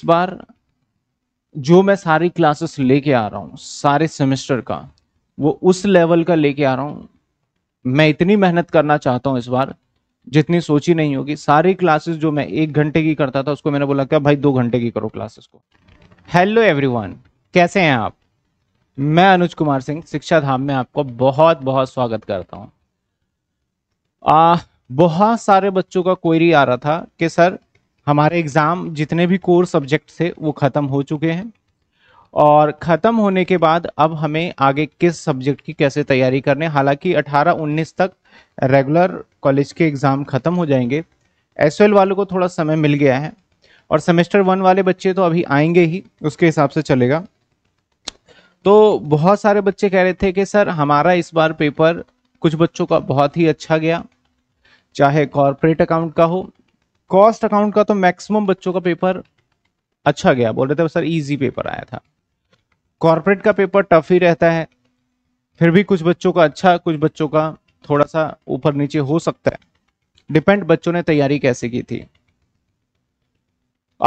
इस बार जो मैं सारी क्लासेस लेके आ रहा हूँ सारे सेमेस्टर का वो उस लेवल का लेके आ रहा हूँ मैं इतनी मेहनत करना चाहता हूँ इस बार जितनी सोची नहीं होगी सारी क्लासेस जो मैं एक घंटे की करता था उसको मैंने बोला क्या भाई दो घंटे की करो क्लासेस को हेलो एवरीवन कैसे हैं आप मैं अनुज कुमार सिंह शिक्षा धाम में आपको बहुत बहुत स्वागत करता हूँ बहुत सारे बच्चों का क्वेरी आ रहा था कि सर हमारे एग्ज़ाम जितने भी कोर सब्जेक्ट थे वो ख़त्म हो चुके हैं और ख़त्म होने के बाद अब हमें आगे किस सब्जेक्ट की कैसे तैयारी करने हालांकि 18-19 तक रेगुलर कॉलेज के एग्ज़ाम ख़त्म हो जाएंगे एस वालों को थोड़ा समय मिल गया है और सेमेस्टर वन वाले बच्चे तो अभी आएंगे ही उसके हिसाब से चलेगा तो बहुत सारे बच्चे कह रहे थे कि सर हमारा इस बार पेपर कुछ बच्चों का बहुत ही अच्छा गया चाहे कॉरपोरेट अकाउंट का हो कॉस्ट अकाउंट का तो मैक्सिमम बच्चों का पेपर अच्छा गया बोल रहे थे सर इजी पेपर आया था कॉर्पोरेट का पेपर टफ ही रहता है फिर भी कुछ बच्चों का अच्छा कुछ बच्चों का थोड़ा सा ऊपर नीचे हो सकता है डिपेंड बच्चों ने तैयारी कैसे की थी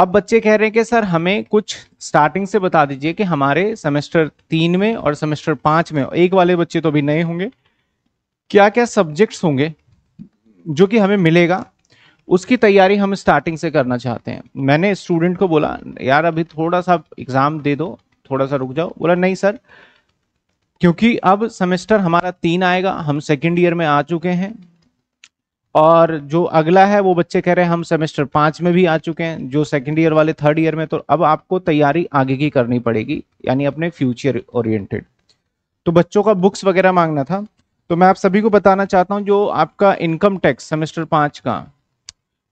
अब बच्चे कह रहे हैं कि सर हमें कुछ स्टार्टिंग से बता दीजिए कि हमारे सेमेस्टर तीन में और सेमेस्टर पांच में एक वाले बच्चे तो अभी नए होंगे क्या क्या सब्जेक्ट्स होंगे जो कि हमें मिलेगा उसकी तैयारी हम स्टार्टिंग से करना चाहते हैं मैंने स्टूडेंट को बोला यार अभी थोड़ा सा एग्ज़ाम दे दो थोड़ा सा रुक जाओ बोला नहीं सर क्योंकि अब सेमेस्टर हमारा तीन आएगा हम सेकेंड ईयर में आ चुके हैं और जो अगला है वो बच्चे कह रहे हैं हम सेमेस्टर पाँच में भी आ चुके हैं जो सेकेंड ईयर वाले थर्ड ईयर में तो अब आपको तैयारी आगे की करनी पड़ेगी यानी अपने फ्यूचर ओरिएंटेड तो बच्चों का बुक्स वगैरह मांगना था तो मैं आप सभी को बताना चाहता हूं जो आपका इनकम टैक्स सेमेस्टर पाँच का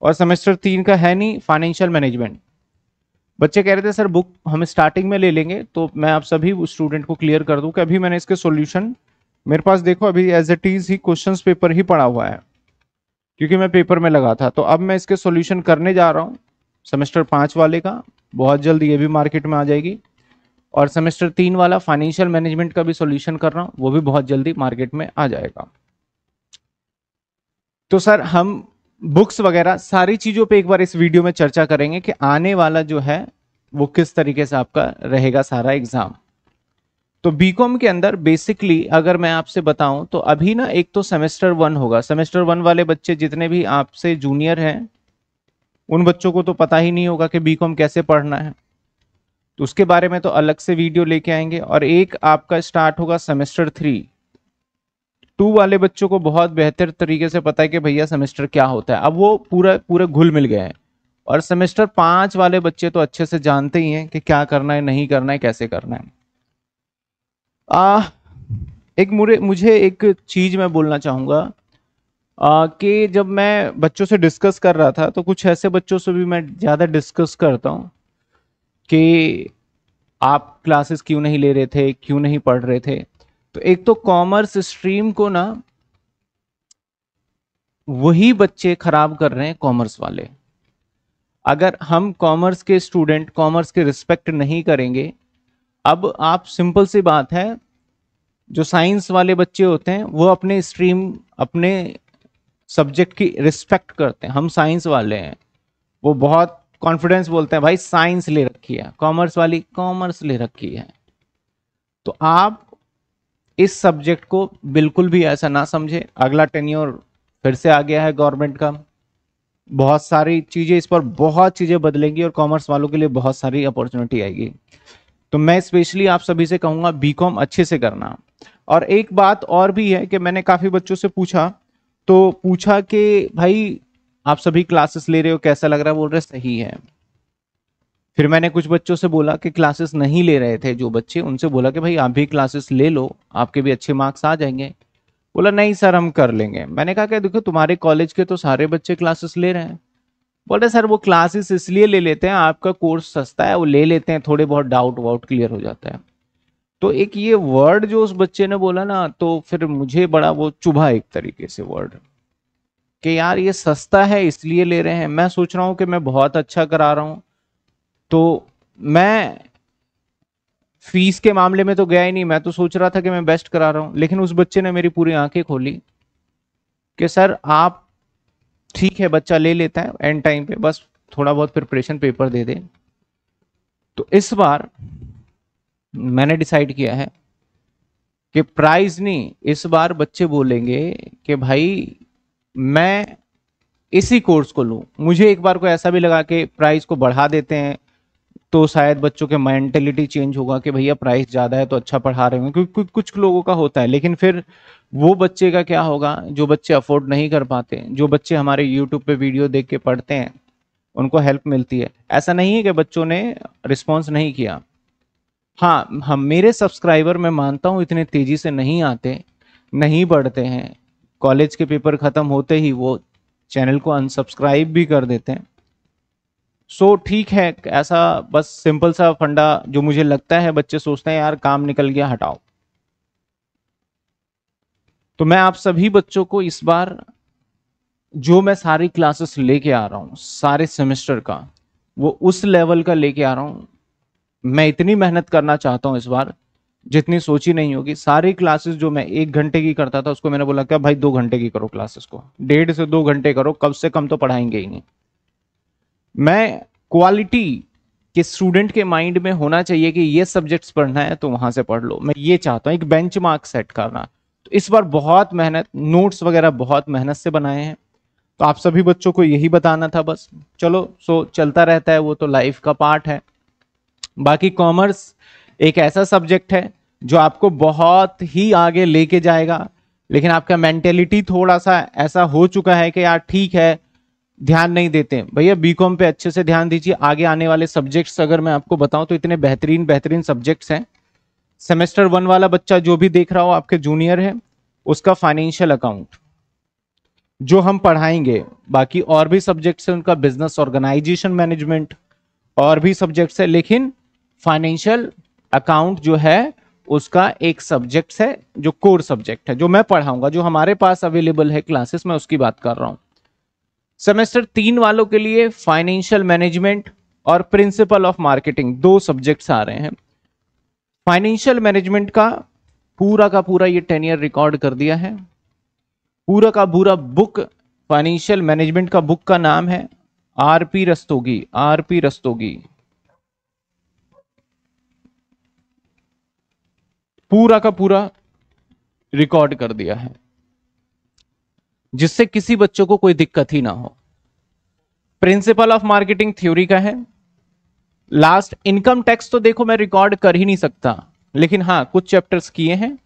और सेमेस्टर तीन का है नहीं फाइनेंशियल मैनेजमेंट बच्चे कह रहे थे सर बुक हम स्टार्टिंग में ले लेंगे तो मैं आप सभी स्टूडेंट को क्लियर कर दूं कि अभी मैंने इसके सॉल्यूशन मेरे पास देखो अभी एज इट इज ही क्वेश्चन पेपर ही पड़ा हुआ है क्योंकि मैं पेपर में लगा था तो अब मैं इसके सॉल्यूशन करने जा रहा हूँ सेमेस्टर पाँच वाले का बहुत जल्द ये भी मार्केट में आ जाएगी और सेमेस्टर तीन वाला फाइनेंशियल मैनेजमेंट का भी सोल्यूशन कर रहा हूँ वो भी बहुत जल्दी मार्केट में आ जाएगा तो सर हम बुक्स वगैरह सारी चीजों पे एक बार इस वीडियो में चर्चा करेंगे कि आने वाला जो है वो किस तरीके से आपका रहेगा सारा एग्जाम तो बीकॉम के अंदर बेसिकली अगर मैं आपसे बताऊं तो अभी ना एक तो सेमेस्टर वन होगा सेमेस्टर वन वाले बच्चे जितने भी आपसे जूनियर हैं उन बच्चों को तो पता ही नहीं होगा कि बीकॉम कैसे पढ़ना है तो उसके बारे में तो अलग से वीडियो लेके आएंगे और एक आपका स्टार्ट होगा सेमेस्टर थ्री टू वाले बच्चों को बहुत बेहतर तरीके से पता है कि भैया सेमेस्टर क्या होता है अब वो पूरा पूरा घुल मिल गया है और सेमेस्टर पाँच वाले बच्चे तो अच्छे से जानते ही हैं कि क्या करना है नहीं करना है कैसे करना है आ, एक मुरे मुझे एक चीज़ मैं बोलना चाहूँगा कि जब मैं बच्चों से डिस्कस कर रहा था तो कुछ ऐसे बच्चों से भी मैं ज़्यादा डिस्कस करता हूँ कि आप क्लासेस क्यों नहीं ले रहे थे क्यों नहीं पढ़ रहे थे तो एक तो कॉमर्स स्ट्रीम को ना वही बच्चे खराब कर रहे हैं कॉमर्स वाले अगर हम कॉमर्स के स्टूडेंट कॉमर्स के रिस्पेक्ट नहीं करेंगे अब आप सिंपल सी बात है जो साइंस वाले बच्चे होते हैं वो अपने स्ट्रीम अपने सब्जेक्ट की रिस्पेक्ट करते हैं हम साइंस वाले हैं वो बहुत कॉन्फिडेंस बोलते हैं भाई साइंस ले रखी है कॉमर्स वाली कॉमर्स ले रखी है तो आप इस सब्जेक्ट को बिल्कुल भी ऐसा ना समझे अगला टेन्योर फिर से आ गया है गवर्नमेंट का बहुत सारी चीज़ें इस पर बहुत चीज़ें बदलेंगी और कॉमर्स वालों के लिए बहुत सारी अपॉर्चुनिटी आएगी तो मैं स्पेशली आप सभी से कहूंगा बीकॉम अच्छे से करना और एक बात और भी है कि मैंने काफ़ी बच्चों से पूछा तो पूछा कि भाई आप सभी क्लासेस ले रहे हो कैसा लग रहा है बोल रहे सही है फिर मैंने कुछ बच्चों से बोला कि क्लासेस नहीं ले रहे थे जो बच्चे उनसे बोला कि भाई आप भी क्लासेस ले लो आपके भी अच्छे मार्क्स आ जाएंगे बोला नहीं सर हम कर लेंगे मैंने कहा कि देखो तुम्हारे कॉलेज के तो सारे बच्चे क्लासेस ले रहे हैं बोले सर वो क्लासेस इसलिए ले लेते हैं आपका कोर्स सस्ता है वो ले लेते हैं थोड़े बहुत डाउट वाउट क्लियर हो जाता है तो एक ये वर्ड जो उस बच्चे ने बोला ना तो फिर मुझे बड़ा वो चुभा एक तरीके से वर्ड कि यार ये सस्ता है इसलिए ले रहे हैं मैं सोच रहा हूँ कि मैं बहुत अच्छा करा रहा हूँ तो मैं फीस के मामले में तो गया ही नहीं मैं तो सोच रहा था कि मैं बेस्ट करा रहा हूं लेकिन उस बच्चे ने मेरी पूरी आंखें खोली कि सर आप ठीक है बच्चा ले लेता है एंड टाइम पे बस थोड़ा बहुत प्रिपरेशन पेपर दे दे तो इस बार मैंने डिसाइड किया है कि प्राइज नहीं इस बार बच्चे बोलेंगे कि भाई मैं इसी कोर्स को लूँ मुझे एक बार को ऐसा भी लगा कि प्राइस को बढ़ा देते हैं तो शायद बच्चों के मैंटेलिटी चेंज होगा कि भैया प्राइस ज़्यादा है तो अच्छा पढ़ा रहे हैं क्योंकि कुछ लोगों का होता है लेकिन फिर वो बच्चे का क्या होगा जो बच्चे अफोर्ड नहीं कर पाते जो बच्चे हमारे यूट्यूब पे वीडियो देख के पढ़ते हैं उनको हेल्प मिलती है ऐसा नहीं है कि बच्चों ने रिस्पॉन्स नहीं किया हाँ हम मेरे सब्सक्राइबर मैं मानता हूँ इतने तेज़ी से नहीं आते नहीं बढ़ते हैं कॉलेज के पेपर ख़त्म होते ही वो चैनल को अनसब्सक्राइब भी कर देते हैं सो so, ठीक है ऐसा बस सिंपल सा फंडा जो मुझे लगता है बच्चे सोचते हैं यार काम निकल गया हटाओ तो मैं आप सभी बच्चों को इस बार जो मैं सारी क्लासेस लेके आ रहा हूं सारे सेमेस्टर का वो उस लेवल का लेके आ रहा हूं मैं इतनी मेहनत करना चाहता हूं इस बार जितनी सोची नहीं होगी सारी क्लासेस जो मैं एक घंटे की करता था उसको मैंने बोला क्या भाई दो घंटे की करो क्लासेस को डेढ़ से दो घंटे करो कब से कम तो पढ़ाएंगे ही नहीं मैं क्वालिटी के स्टूडेंट के माइंड में होना चाहिए कि ये सब्जेक्ट्स पढ़ना है तो वहां से पढ़ लो मैं ये चाहता हूँ एक बेंच मार्क सेट करना तो इस बार बहुत मेहनत नोट्स वगैरह बहुत मेहनत से बनाए हैं तो आप सभी बच्चों को यही बताना था बस चलो सो चलता रहता है वो तो लाइफ का पार्ट है बाकी कॉमर्स एक ऐसा सब्जेक्ट है जो आपको बहुत ही आगे लेके जाएगा लेकिन आपका मेंटेलिटी थोड़ा सा ऐसा हो चुका है कि यार ठीक है ध्यान नहीं देते भैया बीकॉम पे अच्छे से ध्यान दीजिए आगे आने वाले सब्जेक्ट्स अगर मैं आपको बताऊं तो इतने बेहतरीन बेहतरीन सब्जेक्ट्स हैं सेमेस्टर वन वाला बच्चा जो भी देख रहा हो आपके जूनियर है उसका फाइनेंशियल अकाउंट जो हम पढ़ाएंगे बाकी और भी सब्जेक्ट्स हैं उनका बिजनेस ऑर्गेनाइजेशन मैनेजमेंट और भी सब्जेक्ट्स है लेकिन फाइनेंशियल अकाउंट जो है उसका एक सब्जेक्ट है जो कोर सब्जेक्ट है जो मैं पढ़ाऊंगा जो हमारे पास अवेलेबल है क्लासेस में उसकी बात कर रहा हूँ सेमेस्टर तीन वालों के लिए फाइनेंशियल मैनेजमेंट और प्रिंसिपल ऑफ मार्केटिंग दो सब्जेक्ट्स आ रहे हैं फाइनेंशियल मैनेजमेंट का पूरा का पूरा ये टेन ईयर रिकॉर्ड कर दिया है पूरा का पूरा बुक फाइनेंशियल मैनेजमेंट का बुक का नाम है आरपी रस्तोगी आरपी रस्तोगी पूरा का पूरा रिकॉर्ड कर दिया है जिससे किसी बच्चों को कोई दिक्कत ही ना हो प्रिंसिपल ऑफ मार्केटिंग थ्योरी का है लास्ट इनकम टैक्स तो देखो मैं रिकॉर्ड कर ही नहीं सकता लेकिन हाँ कुछ चैप्टर्स किए हैं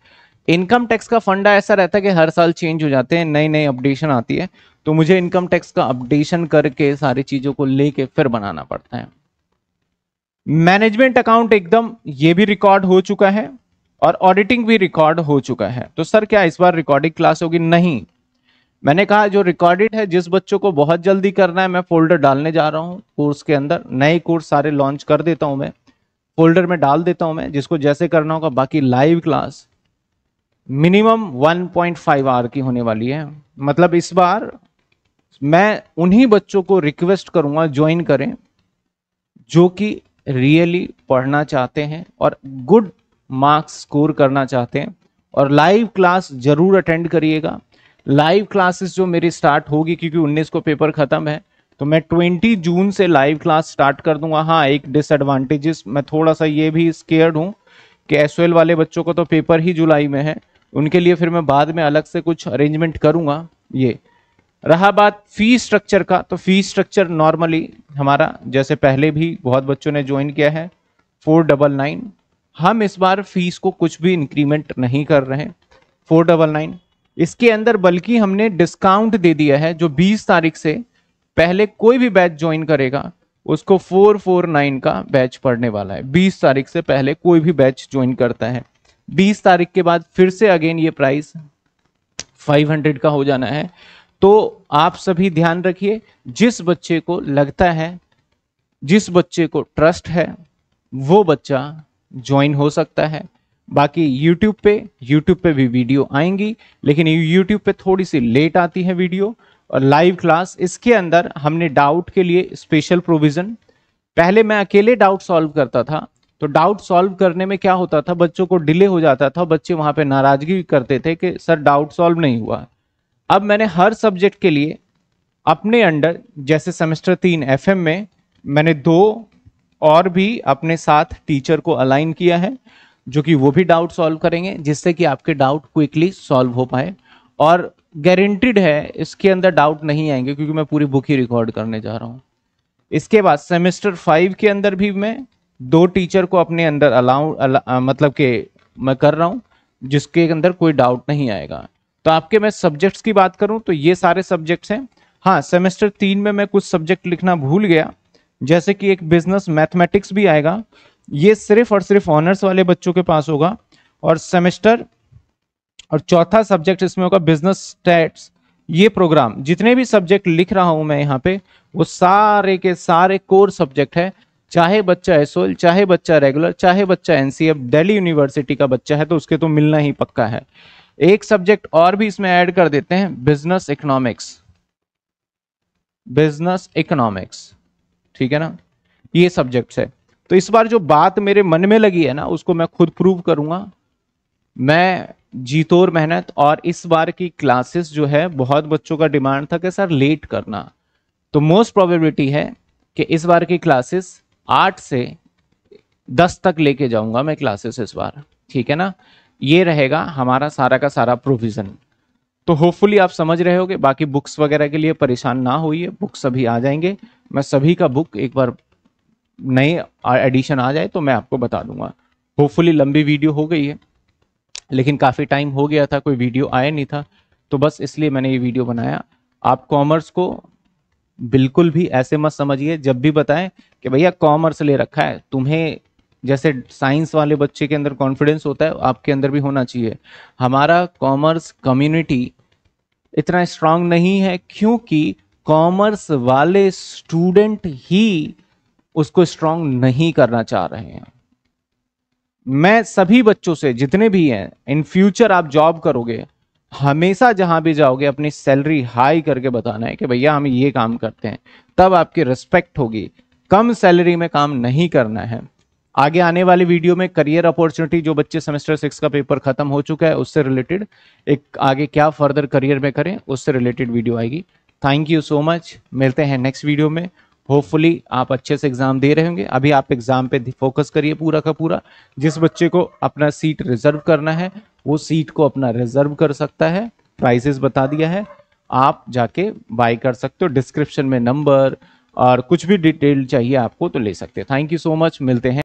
इनकम टैक्स का फंडा ऐसा रहता है कि हर साल चेंज हो जाते हैं नई नई अपडेशन आती है तो मुझे इनकम टैक्स का अपडेशन करके सारी चीजों को लेके फिर बनाना पड़ता है मैनेजमेंट अकाउंट एकदम ये भी रिकॉर्ड हो चुका है और ऑडिटिंग भी रिकॉर्ड हो चुका है तो सर क्या इस बार रिकॉर्डिंग क्लास होगी नहीं मैंने कहा जो रिकॉर्डेड है जिस बच्चों को बहुत जल्दी करना है मैं फोल्डर डालने जा रहा हूँ कोर्स के अंदर नए कोर्स सारे लॉन्च कर देता हूँ मैं फोल्डर में डाल देता हूँ मैं जिसको जैसे करना होगा बाकी live class minimum 1.5 point hour की होने वाली है मतलब इस बार मैं उन्हीं बच्चों को रिक्वेस्ट करूंगा ज्वाइन करें जो कि रियली पढ़ना चाहते हैं और गुड मार्क्स स्कोर करना चाहते हैं और लाइव क्लास जरूर अटेंड करिएगा लाइव क्लासेस जो मेरी स्टार्ट होगी क्योंकि 19 को पेपर खत्म है तो मैं 20 जून से लाइव क्लास स्टार्ट कर दूंगा हाँ एक डिसएडवांटेजेस मैं थोड़ा सा ये भी स्केयर्ड हूँ कि एस वाले बच्चों को तो पेपर ही जुलाई में है उनके लिए फिर मैं बाद में अलग से कुछ अरेंजमेंट करूँगा ये रहा बात फी स्ट्रक्चर का तो फी स्ट्रक्चर नॉर्मली हमारा जैसे पहले भी बहुत बच्चों ने ज्वाइन किया है फोर डबल नाइन हम इस बार फीस को कुछ भी इंक्रीमेंट नहीं कर रहे हैं फोर डबल नाइन इसके अंदर बल्कि हमने डिस्काउंट दे दिया है जो 20 तारीख से पहले कोई भी बैच ज्वाइन करेगा उसको 449 का बैच पढ़ने वाला है 20 तारीख से पहले कोई भी बैच ज्वाइन करता है 20 तारीख के बाद फिर से अगेन ये प्राइस 500 का हो जाना है तो आप सभी ध्यान रखिए जिस बच्चे को लगता है जिस बच्चे को ट्रस्ट है वो बच्चा ज्वाइन हो सकता है बाकी YouTube पे YouTube पे भी वीडियो आएंगी लेकिन YouTube पे थोड़ी सी लेट आती है वीडियो और लाइव क्लास इसके अंदर हमने डाउट के लिए स्पेशल प्रोविजन पहले मैं अकेले डाउट सॉल्व करता था तो डाउट सॉल्व करने में क्या होता था बच्चों को डिले हो जाता था बच्चे वहां पे नाराजगी करते थे कि सर डाउट सॉल्व नहीं हुआ अब मैंने हर सब्जेक्ट के लिए अपने अंडर जैसे सेमेस्टर तीन एफ में मैंने दो और भी अपने साथ टीचर को अलाइन किया है जो कि वो भी डाउट सॉल्व करेंगे जिससे कि आपके डाउट क्विकली सॉल्व हो पाए और गारंटीड है इसके अंदर डाउट नहीं आएंगे क्योंकि मैं पूरी बुक ही रिकॉर्ड करने जा रहा हूँ इसके बाद सेमेस्टर फाइव के अंदर भी मैं दो टीचर को अपने अंदर अलाउ अला, मतलब के मैं कर रहा हूँ जिसके अंदर कोई डाउट नहीं आएगा तो आपके मैं सब्जेक्ट्स की बात करूँ तो ये सारे सब्जेक्ट्स हैं हाँ सेमेस्टर तीन में मैं कुछ सब्जेक्ट लिखना भूल गया जैसे कि एक बिजनेस मैथमेटिक्स भी आएगा ये सिर्फ और सिर्फ ऑनर्स वाले बच्चों के पास होगा और सेमेस्टर और चौथा सब्जेक्ट इसमें होगा बिजनेस स्टैट्स ये प्रोग्राम जितने भी सब्जेक्ट लिख रहा हूं मैं यहाँ पे वो सारे के सारे कोर सब्जेक्ट है चाहे बच्चा एस चाहे बच्चा रेगुलर चाहे बच्चा एनसीएफ दिल्ली यूनिवर्सिटी का बच्चा है तो उसके तो मिलना ही पक्का है एक सब्जेक्ट और भी इसमें ऐड कर देते हैं बिजनेस इकोनॉमिक्स बिजनेस इकोनॉमिक्स ठीक है ना ये सब्जेक्ट्स है तो इस बार जो बात मेरे मन में लगी है ना उसको मैं खुद प्रूव करूंगा मैं जीतोर मेहनत और इस बार की क्लासेस जो है बहुत बच्चों का डिमांड था कि सर लेट करना तो मोस्ट प्रोबेबिलिटी है कि इस बार की क्लासेस आठ से दस तक लेके जाऊंगा मैं क्लासेस इस बार ठीक है ना ये रहेगा हमारा सारा का सारा प्रोविज़न तो होपफुली आप समझ रहे होगे बाकी बुक्स वगैरह के लिए परेशान ना होइए बुक्स सभी आ जाएंगे मैं सभी का बुक एक बार नए एडिशन आ जाए तो मैं आपको बता दूंगा होपफुली लंबी वीडियो हो गई है लेकिन काफ़ी टाइम हो गया था कोई वीडियो आया नहीं था तो बस इसलिए मैंने ये वीडियो बनाया आप कॉमर्स को बिल्कुल भी ऐसे मत समझिए जब भी बताएं कि भैया कॉमर्स ले रखा है तुम्हें जैसे साइंस वाले बच्चे के अंदर कॉन्फिडेंस होता है आपके अंदर भी होना चाहिए हमारा कॉमर्स कम्युनिटी इतना स्ट्रांग नहीं है क्योंकि कॉमर्स वाले स्टूडेंट ही उसको स्ट्रांग नहीं करना चाह रहे हैं मैं सभी बच्चों से जितने भी हैं इन फ्यूचर आप जॉब करोगे हमेशा जहां भी जाओगे अपनी सैलरी हाई करके बताना है कि भैया हम ये काम करते हैं तब आपकी रिस्पेक्ट होगी कम सैलरी में काम नहीं करना है आगे आने वाले वीडियो में करियर अपॉर्चुनिटी जो बच्चे सेमेस्टर सिक्स का पेपर खत्म हो चुका है उससे रिलेटेड एक आगे क्या फर्दर करियर में करें उससे रिलेटेड वीडियो आएगी थैंक यू सो मच मिलते हैं नेक्स्ट वीडियो में होपफुली आप अच्छे से एग्जाम दे रहे होंगे अभी आप एग्जाम पे फोकस करिए पूरा का पूरा जिस बच्चे को अपना सीट रिजर्व करना है वो सीट को अपना रिजर्व कर सकता है प्राइसेस बता दिया है आप जाके बाय कर सकते हो डिस्क्रिप्शन में नंबर और कुछ भी डिटेल चाहिए आपको तो ले सकते हो थैंक यू सो मच मिलते हैं